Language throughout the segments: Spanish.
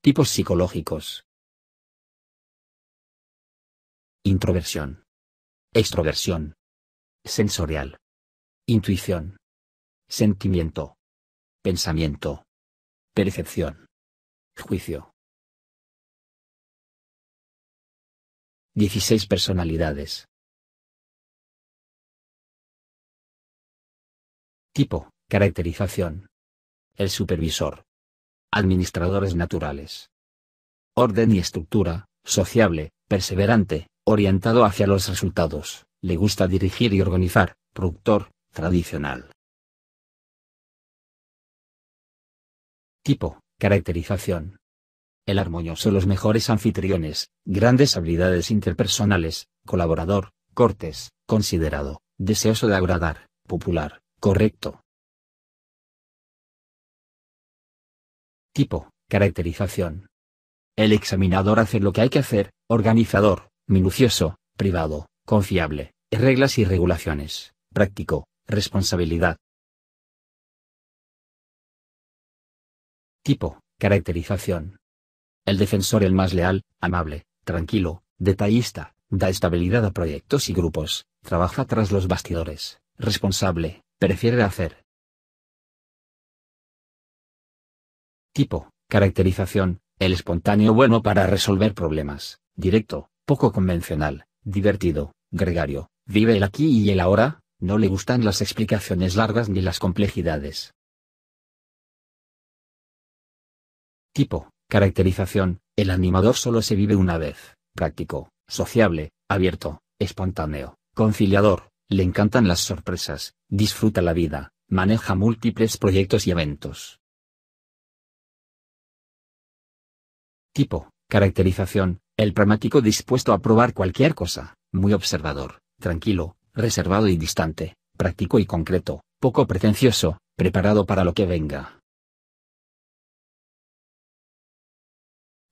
Tipos psicológicos. Introversión. Extroversión. Sensorial. Intuición. Sentimiento. Pensamiento. Percepción. Juicio. 16 personalidades. Tipo, caracterización. El supervisor, administradores naturales. Orden y estructura, sociable, perseverante, orientado hacia los resultados, le gusta dirigir y organizar, productor, tradicional. Tipo, caracterización. El armonioso los mejores anfitriones, grandes habilidades interpersonales, colaborador, cortes, considerado, deseoso de agradar, popular, correcto, Tipo, caracterización. El examinador hace lo que hay que hacer, organizador, minucioso, privado, confiable, reglas y regulaciones, práctico, responsabilidad. Tipo, caracterización. El defensor el más leal, amable, tranquilo, detallista, da estabilidad a proyectos y grupos, trabaja tras los bastidores, responsable, prefiere hacer, Tipo, caracterización, el espontáneo bueno para resolver problemas, directo, poco convencional, divertido, gregario, vive el aquí y el ahora, no le gustan las explicaciones largas ni las complejidades. Tipo, caracterización, el animador solo se vive una vez, práctico, sociable, abierto, espontáneo, conciliador, le encantan las sorpresas, disfruta la vida, maneja múltiples proyectos y eventos. Tipo, caracterización, el pragmático dispuesto a probar cualquier cosa, muy observador, tranquilo, reservado y distante, práctico y concreto, poco pretencioso, preparado para lo que venga.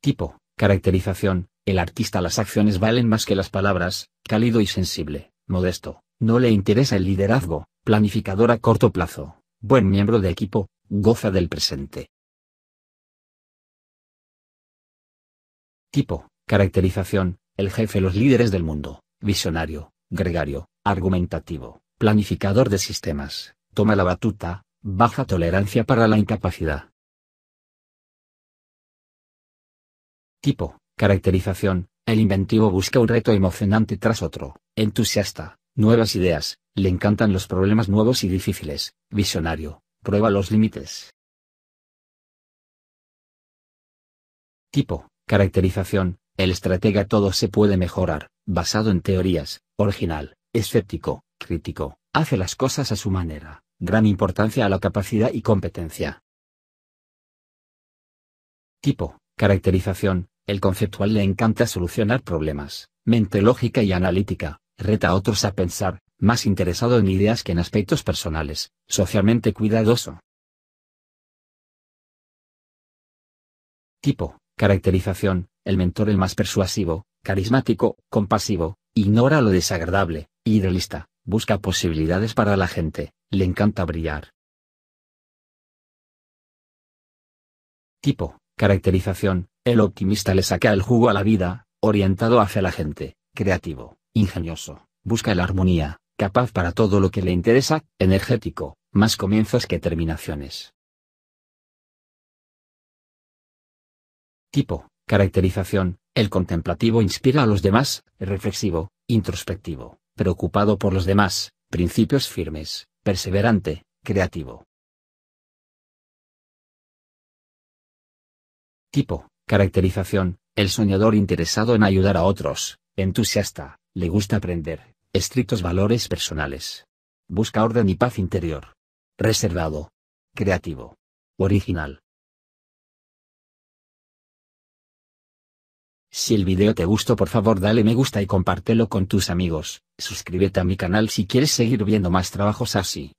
Tipo, caracterización, el artista las acciones valen más que las palabras, cálido y sensible, modesto, no le interesa el liderazgo, planificador a corto plazo, buen miembro de equipo, goza del presente, Tipo, caracterización, el jefe los líderes del mundo, visionario, gregario, argumentativo, planificador de sistemas, toma la batuta, baja tolerancia para la incapacidad. Tipo, caracterización, el inventivo busca un reto emocionante tras otro, entusiasta, nuevas ideas, le encantan los problemas nuevos y difíciles, visionario, prueba los límites. Tipo, Caracterización. El estratega todo se puede mejorar, basado en teorías, original, escéptico, crítico, hace las cosas a su manera, gran importancia a la capacidad y competencia. Tipo, caracterización, el conceptual le encanta solucionar problemas, mente lógica y analítica, reta a otros a pensar, más interesado en ideas que en aspectos personales, socialmente cuidadoso. Tipo, Caracterización, el mentor el más persuasivo, carismático, compasivo, ignora lo desagradable, idealista, busca posibilidades para la gente, le encanta brillar. Tipo, caracterización, el optimista le saca el jugo a la vida, orientado hacia la gente, creativo, ingenioso, busca la armonía, capaz para todo lo que le interesa, energético, más comienzos que terminaciones. Tipo, caracterización, el contemplativo inspira a los demás, reflexivo, introspectivo, preocupado por los demás, principios firmes, perseverante, creativo. Tipo, caracterización, el soñador interesado en ayudar a otros, entusiasta, le gusta aprender, estrictos valores personales. Busca orden y paz interior. Reservado. Creativo. Original. Si el video te gustó por favor dale me gusta y compártelo con tus amigos, suscríbete a mi canal si quieres seguir viendo más trabajos así.